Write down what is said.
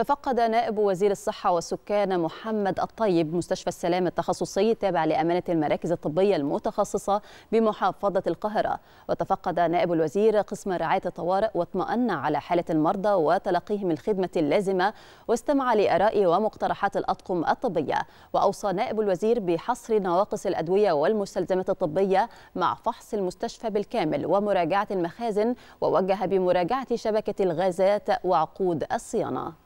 تفقد نائب وزير الصحة والسكان محمد الطيب مستشفى السلام التخصصي التابع لأمانة المراكز الطبية المتخصصة بمحافظة القاهرة وتفقد نائب الوزير قسم رعاية الطوارئ واطمأن على حالة المرضى وتلقيهم الخدمة اللازمة واستمع لآراء ومقترحات الأطقم الطبية وأوصى نائب الوزير بحصر نواقص الأدوية والمستلزمات الطبية مع فحص المستشفى بالكامل ومراجعة المخازن ووجه بمراجعة شبكة الغازات وعقود الصيانة